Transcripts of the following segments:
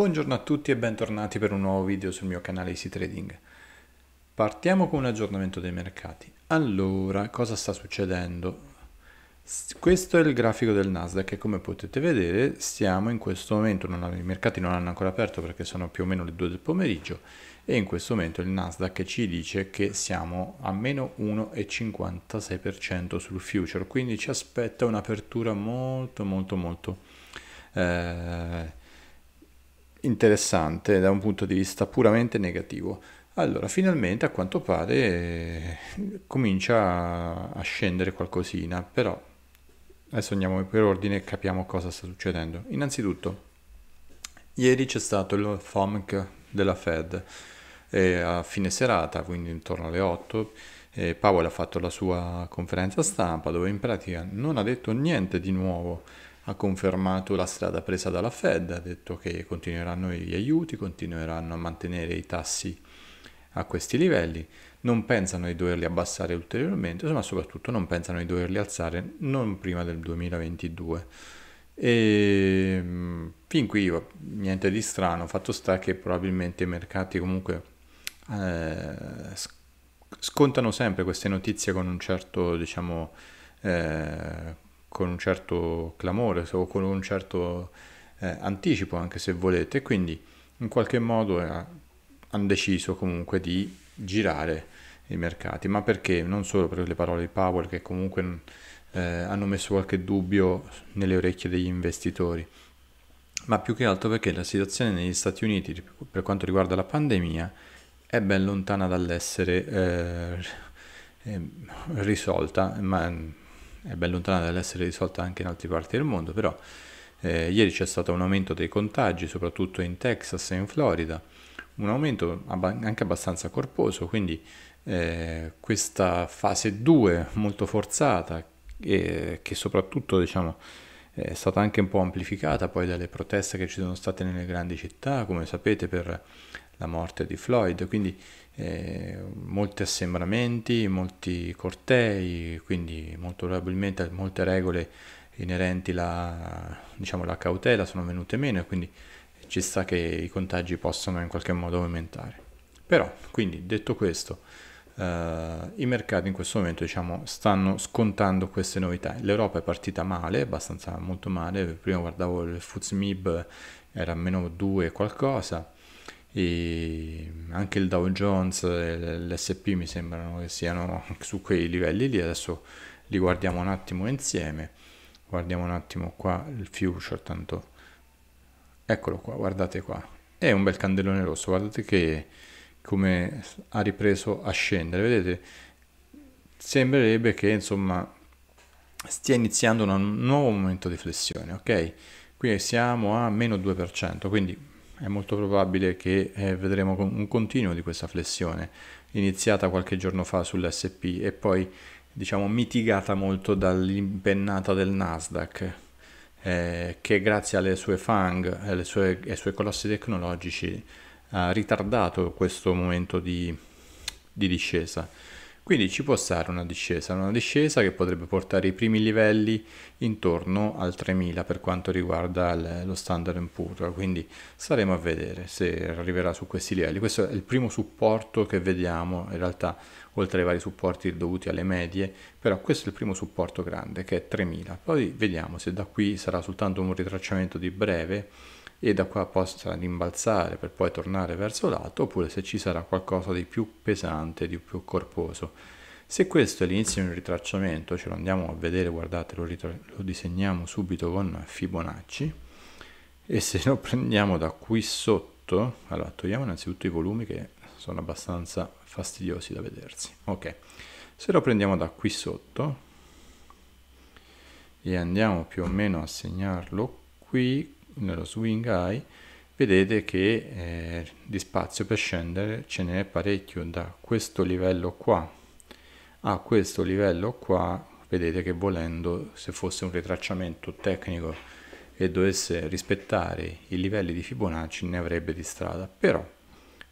Buongiorno a tutti e bentornati per un nuovo video sul mio canale Easy Trading. Partiamo con un aggiornamento dei mercati. Allora, cosa sta succedendo? Questo è il grafico del Nasdaq e come potete vedere stiamo in questo momento, non, i mercati non hanno ancora aperto perché sono più o meno le 2 del pomeriggio e in questo momento il Nasdaq ci dice che siamo a meno 1,56% sul future, quindi ci aspetta un'apertura molto molto molto... Eh, interessante da un punto di vista puramente negativo. Allora, finalmente a quanto pare eh, comincia a scendere qualcosina, però adesso andiamo per ordine e capiamo cosa sta succedendo. Innanzitutto, ieri c'è stato il FOMC della Fed eh, a fine serata, quindi intorno alle 8. Eh, Powell ha fatto la sua conferenza stampa dove in pratica non ha detto niente di nuovo ha confermato la strada presa dalla Fed, ha detto che continueranno gli aiuti, continueranno a mantenere i tassi a questi livelli, non pensano di doverli abbassare ulteriormente, ma soprattutto non pensano di doverli alzare non prima del 2022. E mm, fin qui niente di strano, fatto sta che probabilmente i mercati comunque eh, scontano sempre queste notizie con un certo, diciamo, eh, con un certo clamore o con un certo eh, anticipo anche se volete, quindi in qualche modo eh, hanno deciso comunque di girare i mercati, ma perché? Non solo per le parole di Powell che comunque mm, eh, hanno messo qualche dubbio nelle orecchie degli investitori, ma più che altro perché la situazione negli Stati Uniti per quanto riguarda la pandemia è ben lontana dall'essere eh, eh, risolta, ma mm, è ben lontana dall'essere risolta anche in altre parti del mondo, però eh, ieri c'è stato un aumento dei contagi, soprattutto in Texas e in Florida, un aumento anche abbastanza corposo, quindi eh, questa fase 2 molto forzata e che soprattutto diciamo, è stata anche un po' amplificata poi dalle proteste che ci sono state nelle grandi città, come sapete per la morte di Floyd, quindi eh, molti assembramenti, molti cortei, quindi molto probabilmente molte regole inerenti alla diciamo, cautela sono venute meno e quindi ci sta che i contagi possano in qualche modo aumentare. Però, quindi detto questo, Uh, i mercati in questo momento diciamo, stanno scontando queste novità. L'Europa è partita male, abbastanza molto male, prima guardavo il FUZMIB era meno 2 qualcosa, e anche il Dow Jones e l'SP mi sembrano che siano su quei livelli lì adesso li guardiamo un attimo insieme guardiamo un attimo qua il future tanto eccolo qua guardate qua è un bel candelone rosso guardate che come ha ripreso a scendere vedete sembrerebbe che insomma stia iniziando un nuovo momento di flessione ok qui siamo a meno 2% quindi è molto probabile che eh, vedremo un continuo di questa flessione, iniziata qualche giorno fa sull'SP e poi diciamo mitigata molto dall'impennata del Nasdaq, eh, che grazie alle sue FANG e ai suoi colossi tecnologici ha ritardato questo momento di, di discesa. Quindi ci può stare una discesa, una discesa che potrebbe portare i primi livelli intorno al 3000 per quanto riguarda lo standard Poor's, quindi staremo a vedere se arriverà su questi livelli. Questo è il primo supporto che vediamo, in realtà oltre ai vari supporti dovuti alle medie, però questo è il primo supporto grande che è 3000. Poi vediamo se da qui sarà soltanto un ritracciamento di breve e da qua possa rimbalzare per poi tornare verso l'alto oppure se ci sarà qualcosa di più pesante, di più corposo. Se questo è l'inizio di un ritracciamento, ce lo andiamo a vedere, guardate, lo, lo disegniamo subito con Fibonacci e se lo prendiamo da qui sotto, allora togliamo innanzitutto i volumi che sono abbastanza fastidiosi da vedersi. Ok, se lo prendiamo da qui sotto e andiamo più o meno a segnarlo qui, nello swing high vedete che eh, di spazio per scendere ce n'è parecchio da questo livello qua a questo livello qua vedete che volendo se fosse un ritracciamento tecnico e dovesse rispettare i livelli di Fibonacci ne avrebbe di strada però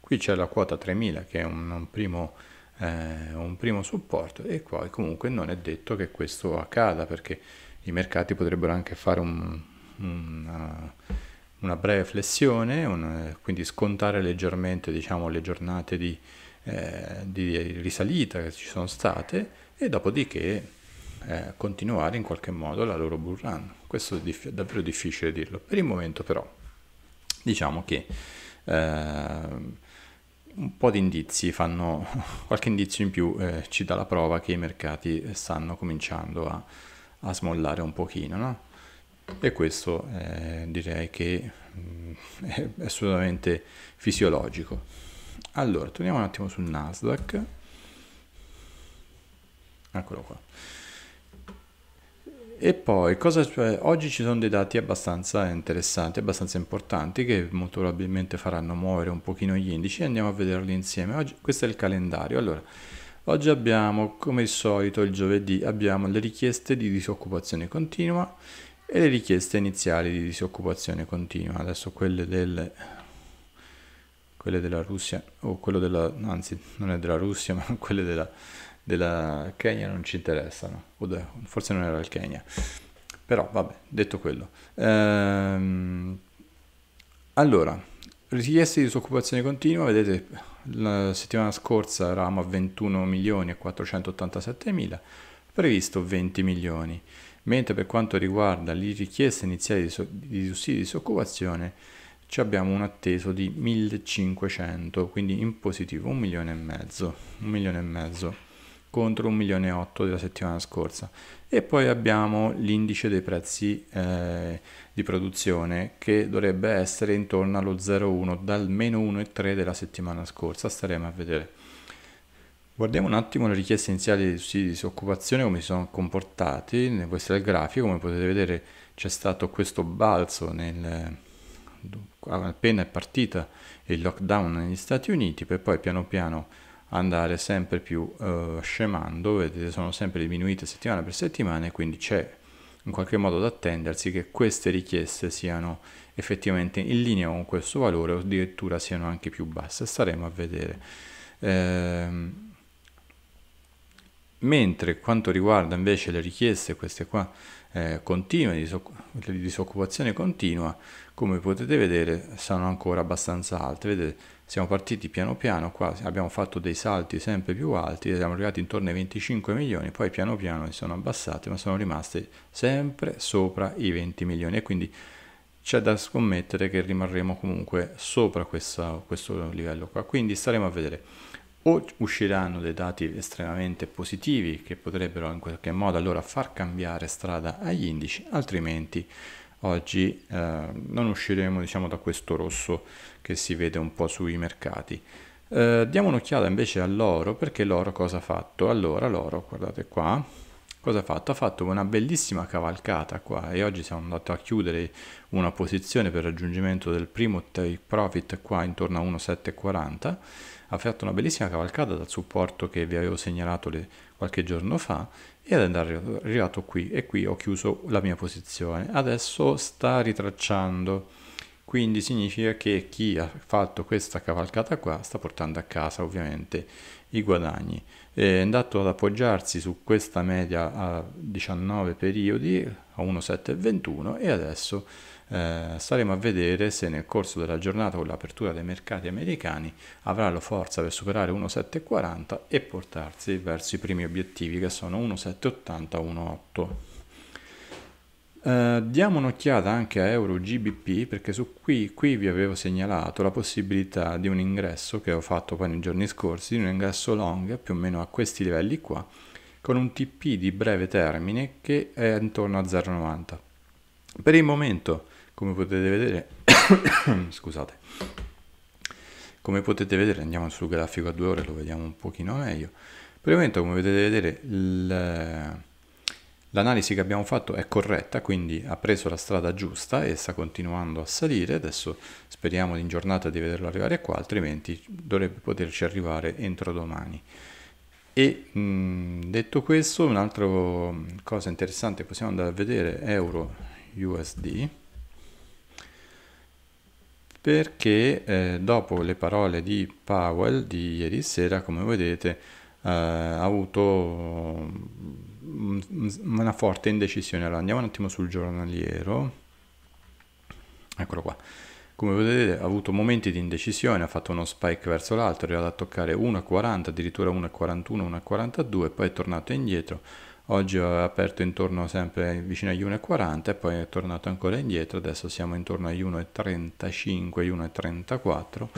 qui c'è la quota 3000 che è un, un, primo, eh, un primo supporto e poi comunque non è detto che questo accada perché i mercati potrebbero anche fare un, una, una breve flessione, un, quindi scontare leggermente diciamo, le giornate di, eh, di, risalita che ci sono state e dopodiché eh, continuare in qualche modo la loro bull run. Questo è dif- davvero difficile dirlo. Per il momento però diciamo che eh, un po' di indizi fanno, qualche indizio in più eh, ci dà la prova che i mercati stanno cominciando a, a smollare un pochino, no? e questo eh, direi che mh, mm, è assolutamente fisiologico. Allora, torniamo un attimo sul Nasdaq. Eccolo qua. E poi, cosa, cioè, oggi ci sono dei dati abbastanza interessanti, abbastanza importanti, che molto probabilmente faranno muovere un pochino gli indici. Andiamo a vederli insieme. Oggi, questo è il calendario. Allora, oggi abbiamo, come al solito, il giovedì, abbiamo le richieste di disoccupazione continua e le richieste iniziali di disoccupazione continua. Adesso quelle, del, quelle della Russia, o quello della, anzi non è della Russia, ma quelle della, della Kenya non ci interessano, forse non era il Kenya, però vabbè, detto quello. Ehm, allora, richieste di disoccupazione continua, vedete la settimana scorsa eravamo a 21 milioni e 487 mila, previsto 20 milioni mentre per quanto riguarda le richieste iniziali di sussidi di disoccupazione abbiamo un atteso di 1500 quindi in positivo un milione e mezzo un milione e mezzo contro 1 milione e 8 della settimana scorsa e poi abbiamo l'indice dei prezzi eh, di produzione che dovrebbe essere intorno allo 0,1 dal meno 1,3 della settimana scorsa staremo a vedere Guardiamo un attimo le richieste iniziali di sussidi di disoccupazione, come si sono comportati. Questo è il grafico, come potete vedere c'è stato questo balzo nel, appena è partita il lockdown negli Stati Uniti, per poi piano piano andare sempre più uh, scemando, vedete sono sempre diminuite settimana per settimana e quindi c'è in qualche modo da attendersi che queste richieste siano effettivamente in linea con questo valore o addirittura siano anche più basse, staremo a vedere. Ehm, Mentre quanto riguarda invece le richieste, queste qua eh, continue, di disoccupazione continua, come potete vedere sono ancora abbastanza alte. Vedete, siamo partiti piano piano, qua abbiamo fatto dei salti sempre più alti, siamo arrivati intorno ai 25 milioni, poi piano piano si sono abbassate, ma sono rimaste sempre sopra i 20 milioni e quindi c'è da scommettere che rimarremo comunque sopra questa, questo livello qua. Quindi staremo a vedere o usciranno dei dati estremamente positivi che potrebbero in qualche modo allora far cambiare strada agli indici, altrimenti oggi eh, non usciremo diciamo, da questo rosso che si vede un po' sui mercati. Eh, diamo un'occhiata invece all'oro perché l'oro cosa ha fatto? Allora l'oro, guardate qua, cosa ha fatto? Ha fatto una bellissima cavalcata qua e oggi siamo andati a chiudere una posizione per raggiungimento del primo take profit qua intorno a 1,740 ha fatto una bellissima cavalcata dal supporto che vi avevo segnalato le, qualche giorno fa e è arrivato qui e qui ho chiuso la mia posizione. Adesso sta ritracciando, quindi significa che chi ha fatto questa cavalcata qua sta portando a casa ovviamente i guadagni. È andato ad appoggiarsi su questa media a 19 periodi, a 1,721 e adesso eh, staremo a vedere se nel corso della giornata con l'apertura dei mercati americani avrà la forza per superare 1,740 e portarsi verso i primi obiettivi che sono 1,780-1,8. Uh, eh, diamo un'occhiata anche a Euro GBP perché su qui, qui, vi avevo segnalato la possibilità di un ingresso che ho fatto poi nei giorni scorsi, di un ingresso long più o meno a questi livelli qua con un TP di breve termine che è intorno a 0,90. Per il momento come potete vedere scusate come potete vedere andiamo sul grafico a due ore lo vediamo un pochino meglio per come potete vedere l'analisi che abbiamo fatto è corretta quindi ha preso la strada giusta e sta continuando a salire adesso speriamo in giornata di vederlo arrivare qua altrimenti dovrebbe poterci arrivare entro domani e mh, detto questo un'altra cosa interessante possiamo andare a vedere euro USD perché eh, dopo le parole di Powell di ieri sera, come vedete, eh, ha avuto mm, mm, mm, una forte indecisione. Allora andiamo un attimo sul giornaliero, eccolo qua. Come vedete ha avuto momenti di indecisione, ha fatto uno spike verso l'alto, è arrivato a toccare 1,40, addirittura 1,41, 1,42, poi è tornato indietro, Oggi ho aperto intorno sempre vicino agli 1,40 e poi è tornato ancora indietro, adesso siamo intorno agli 1,35, 1,34,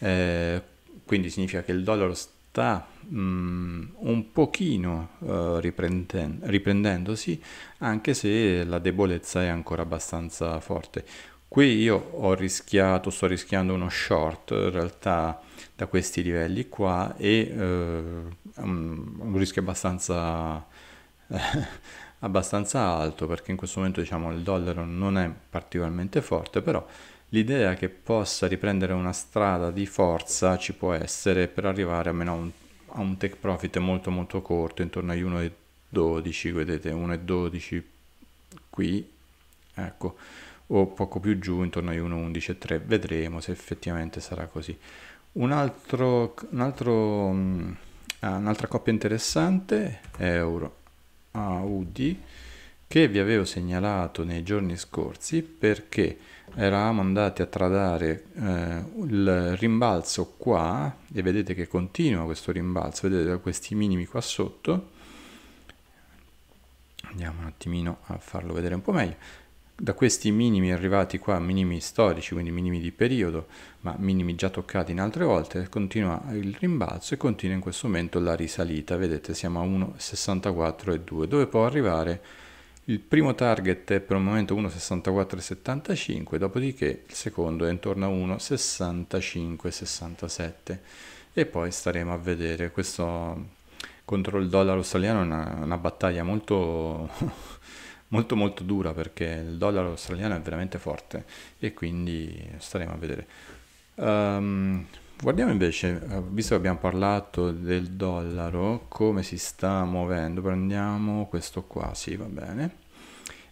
eh, quindi significa che il dollaro sta um, un pochino uh, riprenden- riprendendosi, anche se la debolezza è ancora abbastanza forte. Qui io ho rischiato, sto rischiando uno short in realtà da questi livelli qua e eh, un, un rischio abbastanza eh, abbastanza alto perché in questo momento diciamo il dollaro non è particolarmente forte, però l'idea che possa riprendere una strada di forza ci può essere per arrivare almeno a un, a un take profit molto molto corto, intorno agli 1,12, vedete 1,12 qui, ecco, o poco più giù intorno agli 1,11,3, vedremo se effettivamente sarà così. Un altro, un altro, mm, ah, un'altra coppia interessante è euro Audi che vi avevo segnalato nei giorni scorsi perché eravamo andati a tradare eh, il rimbalzo qua e vedete che continua questo rimbalzo, vedete questi minimi qua sotto andiamo un attimino a farlo vedere un po' meglio da questi minimi arrivati qua, minimi storici, quindi minimi di periodo, ma minimi già toccati in altre volte, continua il rimbalzo e continua in questo momento la risalita. Vedete, siamo a 1,64,2, dove può arrivare il primo target è per il momento 1,64,75, dopodiché il secondo è intorno a 1,65,67 e poi staremo a vedere. Questo contro il dollaro australiano è una, una battaglia molto molto molto dura perché il dollaro australiano è veramente forte e quindi staremo a vedere. Um, guardiamo invece, eh, visto che abbiamo parlato del dollaro, come si sta muovendo, prendiamo questo qua, sì va bene.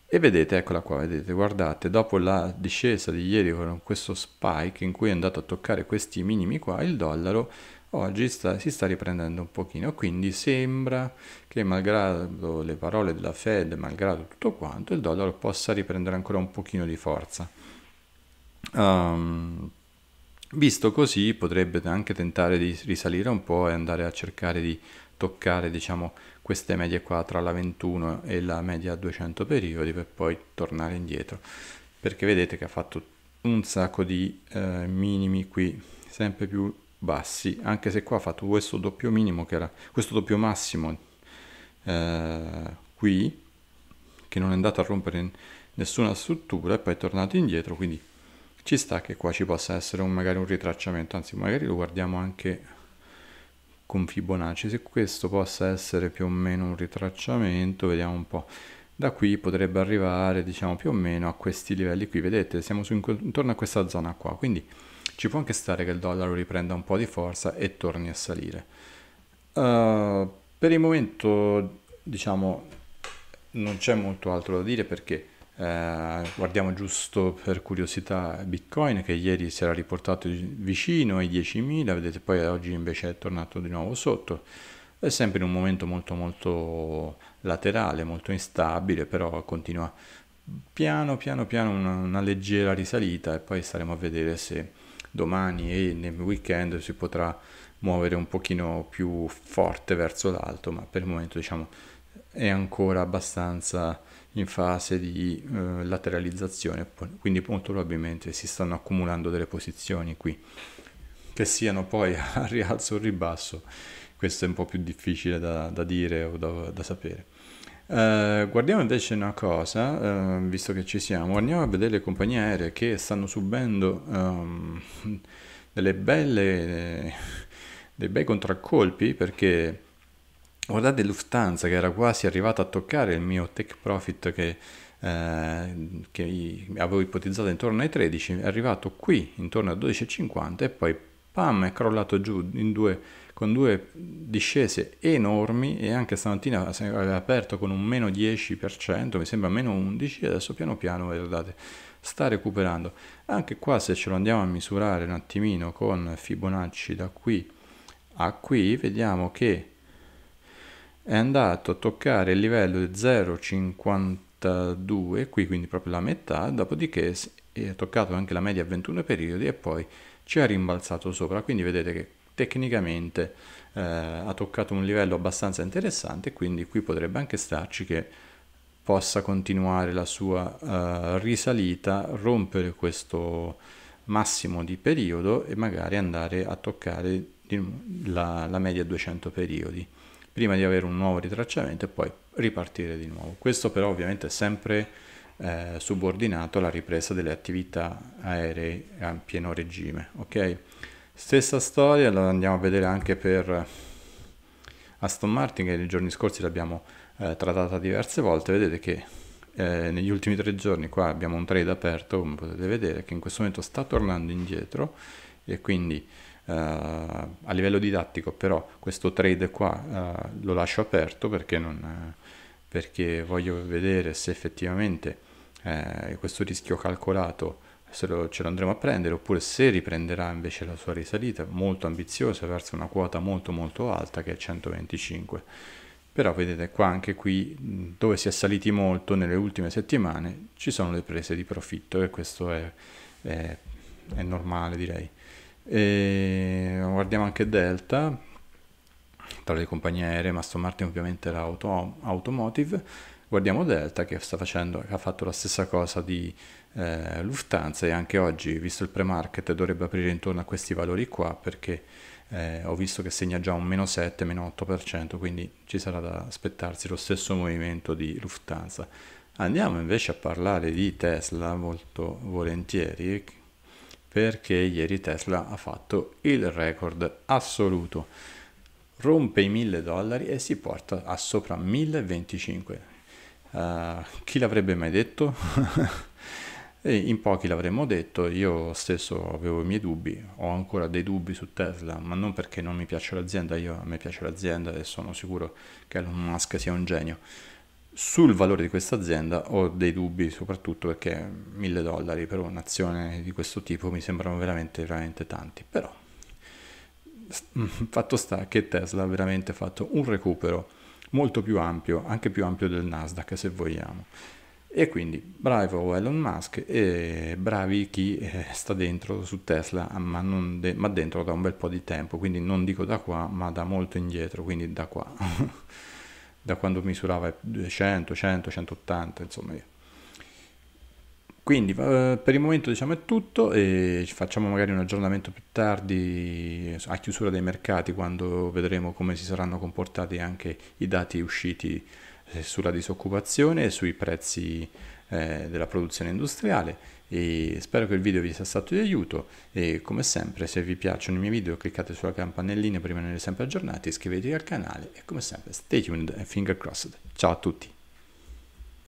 E vedete, eccola qua, vedete, guardate, dopo la discesa di ieri con questo spike in cui è andato a toccare questi minimi qua, il dollaro oggi sta, si sta riprendendo un pochino, quindi sembra che malgrado le parole della Fed, malgrado tutto quanto, il dollaro possa riprendere ancora un pochino di forza. Um, visto così potrebbe anche tentare di risalire un po' e andare a cercare di toccare diciamo, queste medie qua tra la 21 e la media 200 periodi per poi tornare indietro perché vedete che ha fatto un sacco di eh, minimi qui sempre più bassi, anche se qua ha fatto questo doppio minimo che era questo doppio massimo eh, qui che non è andato a rompere nessuna struttura e poi è tornato indietro, quindi ci sta che qua ci possa essere un, magari un ritracciamento, anzi magari lo guardiamo anche con Fibonacci, se questo possa essere più o meno un ritracciamento, vediamo un po'. Da qui potrebbe arrivare, diciamo, più o meno a questi livelli qui, vedete, siamo su, intorno a questa zona qua, quindi ci può anche stare che il dollaro riprenda un po' di forza e torni a salire. Uh, per il momento, diciamo, non c'è molto altro da dire perché eh, guardiamo giusto per curiosità Bitcoin che ieri si era riportato vicino ai 10.000, vedete poi oggi invece è tornato di nuovo sotto. È sempre in un momento molto molto laterale, molto instabile, però continua piano piano piano una, una leggera risalita e poi staremo a vedere se domani e nel weekend si potrà muovere un pochino più forte verso l'alto, ma per il momento diciamo è ancora abbastanza in fase di eh, lateralizzazione, quindi molto probabilmente si stanno accumulando delle posizioni qui, che siano poi a rialzo o ribasso, questo è un po' più difficile da, da dire o da, da sapere. Eh, guardiamo invece una cosa, uh, visto che ci siamo, andiamo a vedere le compagnie aeree che stanno subendo um, delle belle, dei bei contraccolpi perché guardate Lufthansa che era quasi arrivata a toccare il mio take profit che, uh, che avevo ipotizzato intorno ai 13, è arrivato qui intorno a 12,50 e poi pam è crollato giù in due con due discese enormi e anche stamattina aveva aperto con un meno 10%, mi sembra meno 11% e adesso piano piano, guardate, sta recuperando. Anche qua se ce lo andiamo a misurare un attimino con Fibonacci da qui a qui, vediamo che è andato a toccare il livello di 0,52 qui, quindi proprio la metà, dopodiché ha toccato anche la media a 21 periodi e poi ci ha rimbalzato sopra. Quindi vedete che tecnicamente eh, ha toccato un livello abbastanza interessante, quindi qui potrebbe anche starci che possa continuare la sua eh, risalita, rompere questo massimo di periodo e magari andare a toccare la, la media 200 periodi prima di avere un nuovo ritracciamento e poi ripartire di nuovo. Questo però ovviamente è sempre eh, subordinato alla ripresa delle attività aeree a pieno regime, ok? Stessa storia, la andiamo a vedere anche per eh, Aston Martin che nei giorni scorsi l'abbiamo eh, trattata diverse volte, vedete che eh, negli ultimi tre giorni qua abbiamo un trade aperto, come potete vedere, che in questo momento sta tornando indietro e quindi eh, a livello didattico però questo trade qua eh, lo lascio aperto perché, non, eh, perché, voglio vedere se effettivamente questo rischio calcolato se lo, ce lo andremo a prendere oppure se riprenderà invece la sua risalita molto ambiziosa verso una quota molto molto alta che è 125 però vedete qua anche qui dove si è saliti molto nelle ultime settimane ci sono le prese di profitto e questo è, è, è normale direi e guardiamo anche Delta tra le compagnie aeree ma Martin ovviamente era auto, automotive guardiamo Delta che sta facendo ha fatto la stessa cosa di eh, Lufthansa e anche oggi, visto il pre-market, dovrebbe aprire intorno a questi valori qua perché eh, ho visto che segna già un meno 7, meno 8%, quindi ci sarà da aspettarsi lo stesso movimento di Lufthansa. Andiamo invece a parlare di Tesla molto volentieri perché ieri Tesla ha fatto il record assoluto. Rompe i 1000 dollari e si porta a sopra 1025. Uh, eh, chi l'avrebbe mai detto? E in pochi l'avremmo detto, io stesso avevo i miei dubbi, ho ancora dei dubbi su Tesla, ma non perché non mi piace l'azienda, io, a me piace l'azienda e sono sicuro che Elon Musk sia un genio. Sul valore di questa azienda ho dei dubbi, soprattutto perché 1000 dollari per un'azione di questo tipo mi sembrano veramente, veramente tanti. Però fatto sta che Tesla ha veramente fatto un recupero molto più ampio, anche più ampio del Nasdaq se vogliamo. E quindi bravo Elon Musk e bravi chi eh, sta dentro su Tesla, ah, ma, de- ma, dentro da un bel po' di tempo, quindi non dico da qua, ma da molto indietro, quindi da qua, da quando misurava 200, 100, 180, insomma. Quindi eh, per il momento diciamo è tutto e facciamo magari un aggiornamento più tardi eh, a chiusura dei mercati quando vedremo come si saranno comportati anche i dati usciti eh, sulla disoccupazione e sui prezzi eh, della produzione industriale e spero che il video vi sia stato di aiuto e come sempre se vi piacciono i miei video cliccate sulla campanellina per rimanere sempre aggiornati iscrivetevi al canale e come sempre stay tuned e finger crossed ciao a tutti